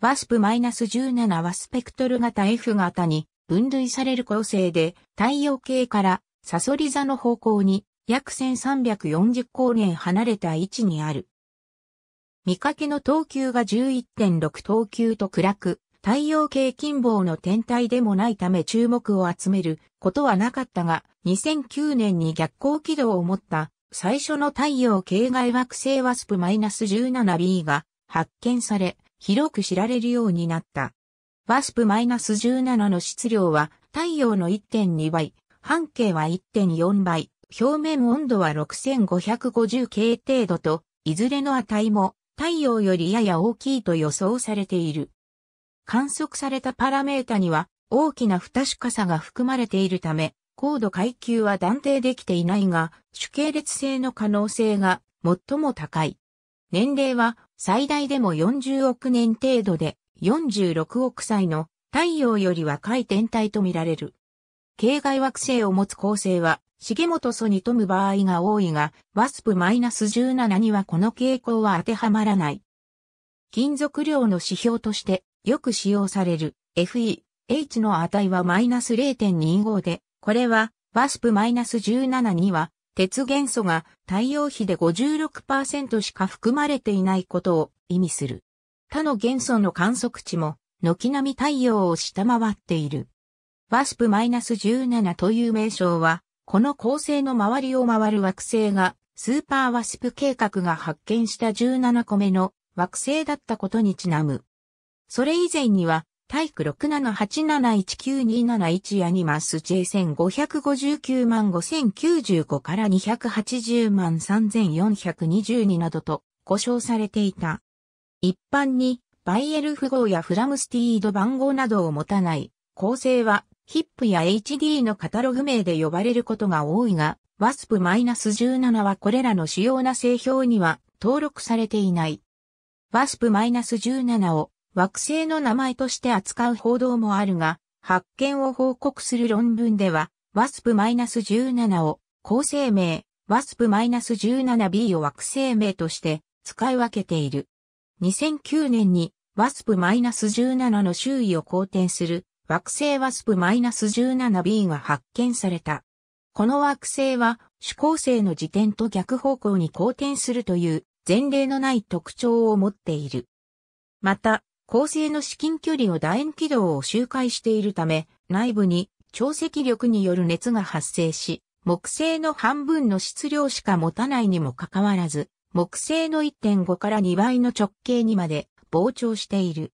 ワスプ -17 はスペクトル型 F 型に分類される構成で太陽系からサソリ座の方向に約1340光年離れた位置にある。見かけの等級が11.6等級と暗く、太陽系近傍の天体でもないため注目を集めることはなかったが、2009年に逆光軌道を持った最初の太陽系外惑星ワスプ -17b が発見され、広く知られるようになった。ワスプ -17 の質量は太陽の1.2倍、半径は1.4倍、表面温度は6550 k 程度と、いずれの値も太陽よりやや大きいと予想されている。観測されたパラメータには大きな不確かさが含まれているため、高度階級は断定できていないが、主系列性の可能性が最も高い。年齢は最大でも40億年程度で46億歳の太陽より若い天体と見られる。系外惑星を持つ構成は、重本素に富む場合が多いが、ワスプ -17 にはこの傾向は当てはまらない。金属量の指標としてよく使用される FE、H の値は -0.25 で、これはワスプ -17 には鉄元素が太陽比で56%しか含まれていないことを意味する。他の元素の観測値も軒並み太陽を下回っている。WASP-17 という名称は、この恒星の周りを回る惑星が、スーパーワスプ計画が発見した17個目の惑星だったことにちなむ。それ以前には、タイク678719271アニマス J1559 万5095から280万3422などと呼称されていた。一般にバイエル符号やフラムスティード番号などを持たない構成はヒップや HD のカタログ名で呼ばれることが多いが、WASP-17 はこれらの主要な製表には登録されていない。WASP-17 を惑星の名前として扱う報道もあるが、発見を報告する論文では、WASP-17 を構成名、WASP-17b を惑星名として使い分けている。2009年に WASP-17 の周囲を公転する惑星 WASP-17b が発見された。この惑星は主構成の時点と逆方向に公転するという前例のない特徴を持っている。また、恒星の至近距離の楕円軌道を周回しているため、内部に潮汐力による熱が発生し、木星の半分の質量しか持たないにもかかわらず、木星の1.5から2倍の直径にまで膨張している。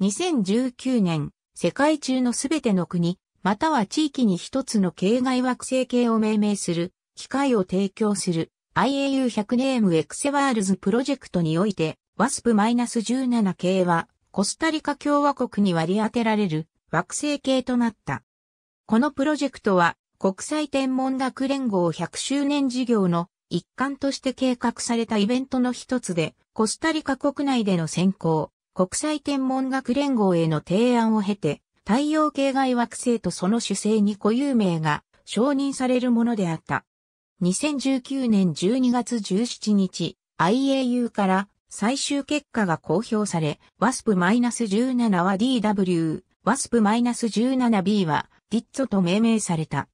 2019年、世界中のすべての国、または地域に一つの系外惑星系を命名する、機械を提供する IAU100 ネームエクセワールズプロジェクトにおいて、WASP-17 系はコスタリカ共和国に割り当てられる惑星系となった。このプロジェクトは国際天文学連合100周年事業の一環として計画されたイベントの一つで、コスタリカ国内での選考、国際天文学連合への提案を経て、太陽系外惑星とその主星に固有名が承認されるものであった。2019年12月17日、IAU から最終結果が公表され、WASP-17 は DW、WASP-17B はディッツ o と命名された。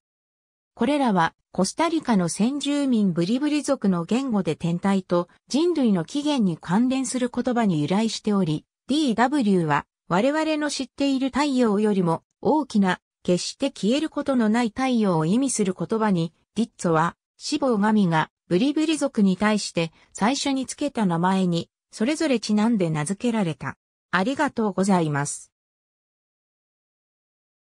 これらはコスタリカの先住民ブリブリ族の言語で天体と人類の起源に関連する言葉に由来しており、DW は我々の知っている太陽よりも大きな、決して消えることのない太陽を意味する言葉に、ディッツ o は死亡神がブリブリ族に対して最初につけた名前に、それぞれちなんで名付けられた。ありがとうございます。